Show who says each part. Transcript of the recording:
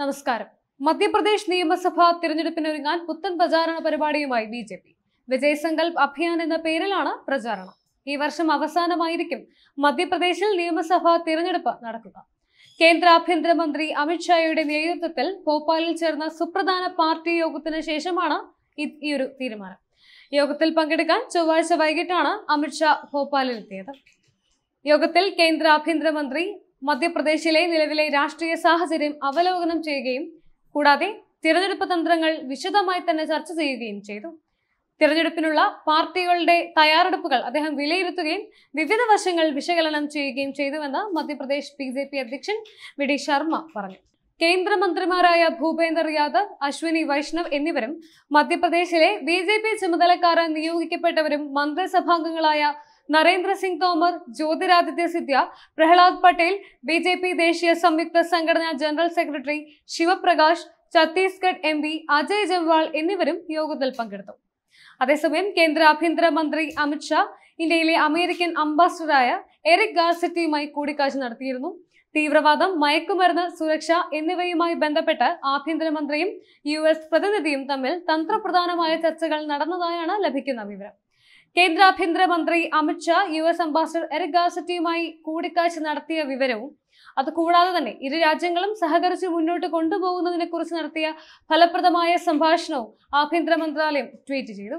Speaker 1: നമസ്കാരം മധ്യപ്രദേശ് നിയമസഭാ തിരഞ്ഞെടുപ്പിനൊരുങ്ങാൻ പുത്തൻ പ്രചാരണ പരിപാടിയുമായി B J P Vijay Sankalp Abhiyan എന്ന പേരിലാണ് പ്രചാരണം ഈ വർഷം അവസാനമായിരിക്കും മധ്യപ്രദേശിൽ നിയമസഭാ തിരഞ്ഞെടുപ്പ് നടക്കുക കേന്ദ്ര ആഭ്യന്തരമന്ത്രി അമിത്ഷായുടെ നേതൃത്വത്തിൽ ഭോപ്പാലിൽ ചേർന്ന സുപ്രധാന പാർട്ടി യോഗത്തിന് ശേഷമാണ് ഈ ഒരു തീരുമാനം യോഗത്തിൽ പങ്കെടുക്കാൻ ചൊവ്വാഴ്ച വൈകിട്ടാണ് അമിത്ഷാ ഭോപ്പാലിൽ എത്തിയത് യോഗത്തിൽ കേന്ദ്ര ആഭ്യന്തരമന്ത്രി മധ്യപ്രദേശിലെ നിലവിലെ രാഷ്ട്രീയ സാഹചര്യം അവലോകനം ചെയ്യുകയും കൂടാതെ തിരഞ്ഞെടുപ്പ് തന്ത്രങ്ങൾ വിശദമായി തന്നെ ചർച്ച ചെയ്യുകയും ചെയ്തു തിരഞ്ഞെടുപ്പിനുള്ള പാർട്ടികളുടെ തയ്യാറെടുപ്പുകൾ അദ്ദേഹം വിലയിരുത്തുകയും വിവിധ വശങ്ങൾ വിശകലനം ചെയ്യുകയും ചെയ്തുവെന്ന് മധ്യപ്രദേശ് ബി ജെ പി അധ്യക്ഷൻ വി ഡി ശർമ്മ പറഞ്ഞു കേന്ദ്രമന്ത്രിമാരായ ഭൂപേന്ദർ യാദവ് അശ്വിനി വൈഷ്ണവ് എന്നിവരും മധ്യപ്രദേശിലെ ബി ജെ പി ചുമതലക്കാരാൻ നിയോഗിക്കപ്പെട്ടവരും മന്ത്രിസഭാംഗങ്ങളായ Narendra Singh Tomar Jyotiraditya Scindia Prahlad Patel B J P ദേശീയ സംയുക്ത സംഘടനാ general secretary Shivprakash Chhattisgarh M P Ajay Jamwal എന്നിവരും യോഗത്തിൽ പങ്കെടുത്തു അതേസമയം കേന്ദ്ര ആഭ്യന്തരമന്ത്രി അമിത്ഷാ ഇന്ത്യയിലെ അമേരിക്കൻ അംബാസിഡറായ എറിക് ഗാർസിറ്റിയുമായി കൂടിക്കാഴ്ച നടത്തിയിരുന്നു തീവ്രവാദം മയക്കുമരുന്ന് സുരക്ഷ എന്നിവയുമായി ബന്ധപ്പെട്ട് ആഭ്യന്തരമന്ത്രിയും യു എസ് പ്രതിനിധിയും തമ്മിൽ തന്ത്രപ്രധാനമായ ചർച്ചകൾ നടന്നതായാണ് ലഭിക്കുന്ന വിവരം കേന്ദ്ര ആഭ്യന്തരമന്ത്രി Amit Shah U S ambassador Eric ഗാസറ്റിയുമായി കൂടിക്കാഴ്ച നടത്തിയ വിവരവും അതുകൂടാതെ തന്നെ ഇരു രാജ്യങ്ങളും സഹകരിച്ച് മുന്നോട്ട് കൊണ്ടുപോകുന്നതിനെക്കുറിച്ച് നടത്തിയ ഫലപ്രദമായ സംഭാഷണവും ആഭ്യന്തര മന്ത്രാലയം ട്വീറ്റ് ചെയ്തു